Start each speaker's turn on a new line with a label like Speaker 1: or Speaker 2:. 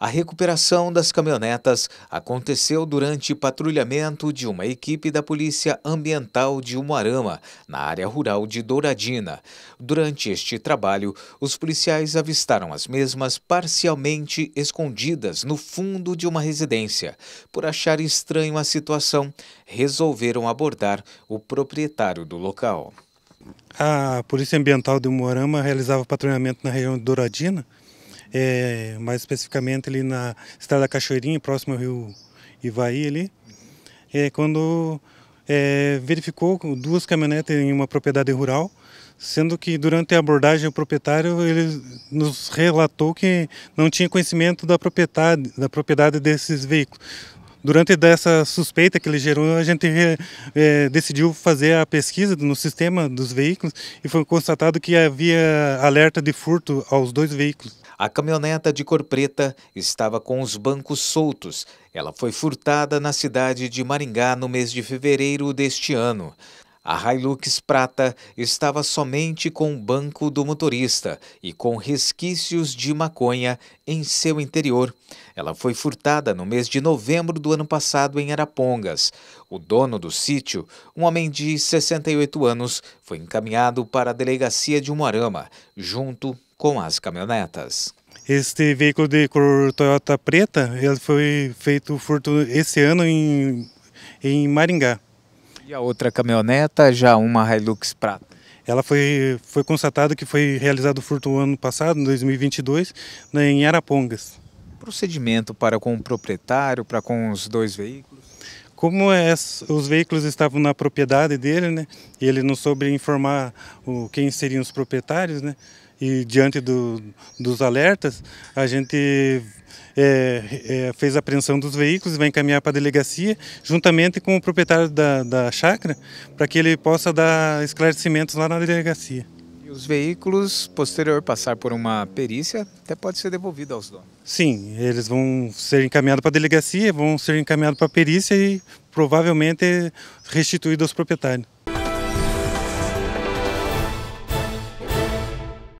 Speaker 1: A recuperação das caminhonetas aconteceu durante patrulhamento de uma equipe da Polícia Ambiental de Umuarama, na área rural de Douradina. Durante este trabalho, os policiais avistaram as mesmas parcialmente escondidas no fundo de uma residência. Por achar estranho a situação, resolveram abordar o proprietário do local.
Speaker 2: A Polícia Ambiental de Umuarama realizava patrulhamento na região de Douradina é, mais especificamente ali na Estrada Cachoeirinha, próximo ao rio Ivaí ali, é, quando é, verificou duas caminhonetes em uma propriedade rural, sendo que durante a abordagem o proprietário ele nos relatou que não tinha conhecimento da propriedade, da propriedade desses veículos. Durante dessa suspeita que ele gerou, a gente é, decidiu fazer a pesquisa no sistema dos veículos e foi constatado
Speaker 1: que havia alerta de furto aos dois veículos. A caminhoneta de cor preta estava com os bancos soltos. Ela foi furtada na cidade de Maringá no mês de fevereiro deste ano. A Hilux Prata estava somente com o banco do motorista e com resquícios de maconha em seu interior. Ela foi furtada no mês de novembro do ano passado em Arapongas. O dono do sítio, um homem de 68 anos, foi encaminhado para a delegacia de Umuarama, junto com as caminhonetas.
Speaker 2: Este veículo de cor Toyota preta ele foi feito furto esse ano em, em Maringá. E
Speaker 1: a outra caminhoneta, já uma Hilux Prata? Ela foi,
Speaker 2: foi constatado que foi realizado o furto ano passado, em 2022, né, em Arapongas.
Speaker 1: Procedimento para com o proprietário, para com os dois veículos?
Speaker 2: Como é, os veículos estavam na propriedade dele, né, e ele não soube informar o, quem seriam os proprietários, né, e diante do, dos alertas, a gente é, é, fez a apreensão dos veículos e vai encaminhar para a delegacia, juntamente com o proprietário da, da chácara, para que ele possa dar esclarecimentos lá na delegacia.
Speaker 1: E os veículos, posterior passar por uma perícia, até pode ser devolvido aos donos?
Speaker 2: Sim, eles vão ser encaminhados para a delegacia, vão ser encaminhados para a perícia e provavelmente restituídos aos proprietários.